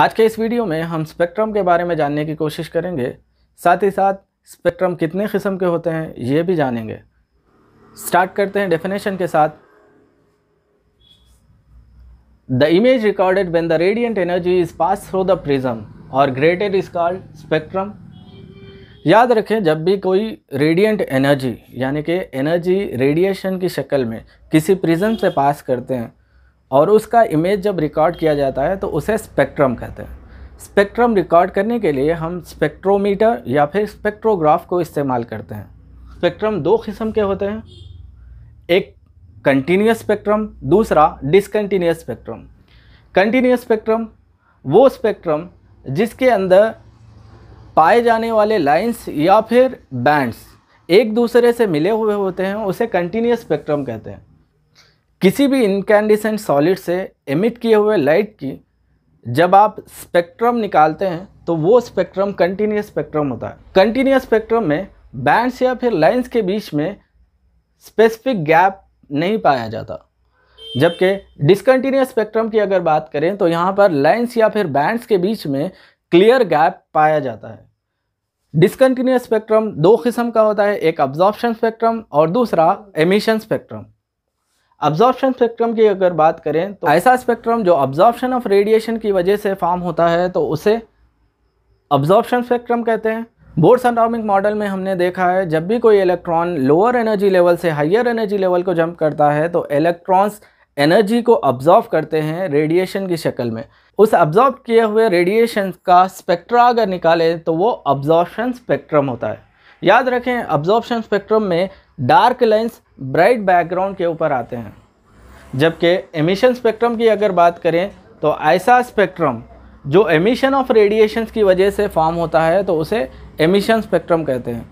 आज के इस वीडियो में हम स्पेक्ट्रम के बारे में जानने की कोशिश करेंगे साथ ही साथ स्पेक्ट्रम कितने किस्म के होते हैं ये भी जानेंगे स्टार्ट करते हैं डेफिनेशन के साथ the image recorded when the radiant energy is pass through the prism और ग्रेटेड इज कॉल्ड स्पेक्ट्रम याद रखें जब भी कोई रेडियंट एनर्जी यानी कि एनर्जी रेडिएशन की शक्ल में किसी प्रिज्म से पास करते हैं और उसका इमेज जब रिकॉर्ड किया जाता है तो उसे स्पेक्ट्रम कहते हैं स्पेक्ट्रम रिकॉर्ड करने के लिए हम स्पेक्ट्रोमीटर या फिर स्पेक्ट्रोग्राफ को इस्तेमाल करते हैं स्पेक्ट्रम दो किस्म के होते हैं एक कंटिन्यूस स्पेक्ट्रम दूसरा डिसकन्टीन्यूस स्पेक्ट्रम कंटिन्यूस स्पेक्ट्रम वो स्पेक्ट्रम जिसके अंदर पाए जाने वाले लाइंस या फिर बैंड्स एक दूसरे से मिले हुए होते हैं उसे कंटिन्यूस स्पेक्ट्रम कहते हैं किसी भी इनकैंडिसेंट सॉलिड से एमिट किए हुए लाइट की जब आप स्पेक्ट्रम निकालते हैं तो वो स्पेक्ट्रम कंटिन्यूस स्पेक्ट्रम होता है कंटिन्यूस स्पेक्ट्रम में बैंड्स या फिर लाइंस के बीच में स्पेसिफिक गैप नहीं पाया जाता जबकि डिसकंटिन्यूस स्पेक्ट्रम की अगर बात करें तो यहाँ पर लाइंस या फिर बैंड्स के बीच में क्लियर गैप पाया जाता है डिसकंटिन्यूस स्पेक्ट्रम दो किस्म का होता है एक अब्जॉर्प्शन स्पेक्ट्रम और दूसरा एमिशन स्पेक्ट्रम अब्जॉर्प्शन स्पेक्ट्रम की अगर बात करें तो ऐसा स्पेक्ट्रम जो अब्जॉर्प्शन ऑफ रेडिएशन की वजह से फॉर्म होता है तो उसे अब्जॉर्प्शन स्पेक्ट्रम कहते हैं बोर्ड अटॉमिक मॉडल में हमने देखा है जब भी कोई इलेक्ट्रॉन लोअर एनर्जी लेवल से हाइयर एनर्जी लेवल को जंप करता है तो इलेक्ट्रॉन्स एनर्जी को अब्जॉर्व करते हैं रेडिएशन की शक्ल में उस अब्जॉर्व किए हुए रेडिएशन का स्पेक्ट्रा अगर निकाले तो वो अब्जॉर्प्शन स्पेक्ट्रम होता है याद रखें अब्जॉर्प्शन स्पेक्ट्रम में डार्क लेंस ब्राइट बैकग्राउंड के ऊपर आते हैं जबकि एमिशन स्पेक्ट्रम की अगर बात करें तो ऐसा स्पेक्ट्रम जो एमिशन ऑफ रेडिएशन की वजह से फॉर्म होता है तो उसे एमिशन स्पेक्ट्रम कहते हैं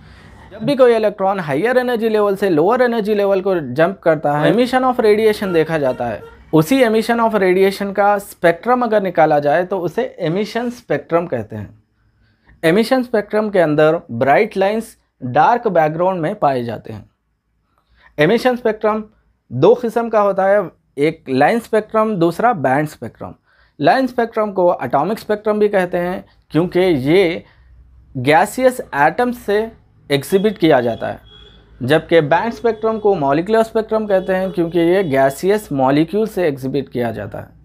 जब भी कोई इलेक्ट्रॉन हायर एनर्जी लेवल से लोअर एनर्जी लेवल को जंप करता है एमिशन ऑफ रेडिएशन देखा जाता है उसी एमिशन ऑफ रेडिएशन का स्पेक्ट्रम अगर निकाला जाए तो उसे एमिशन स्पेक्ट्रम कहते हैं एमिशन स्पेक्ट्रम के अंदर ब्राइट लाइंस डार्क बैकग्राउंड में पाए जाते हैं एमिशन स्पेक्ट्रम दो किस्म का होता है एक लाइन स्पेक्ट्रम दूसरा बैंड स्पेक्ट्रम लाइन स्पेक्ट्रम को अटोमिक स्पेक्ट्रम भी कहते हैं क्योंकि ये गैसियस एटम्स से एग्जिबिट किया जाता है जबकि बैंड स्पेक्ट्रम को मॉलिकुलर स्पेक्ट्रम कहते हैं क्योंकि ये गैसियस मॉलिक्यूल से एग्जिबिट किया जाता है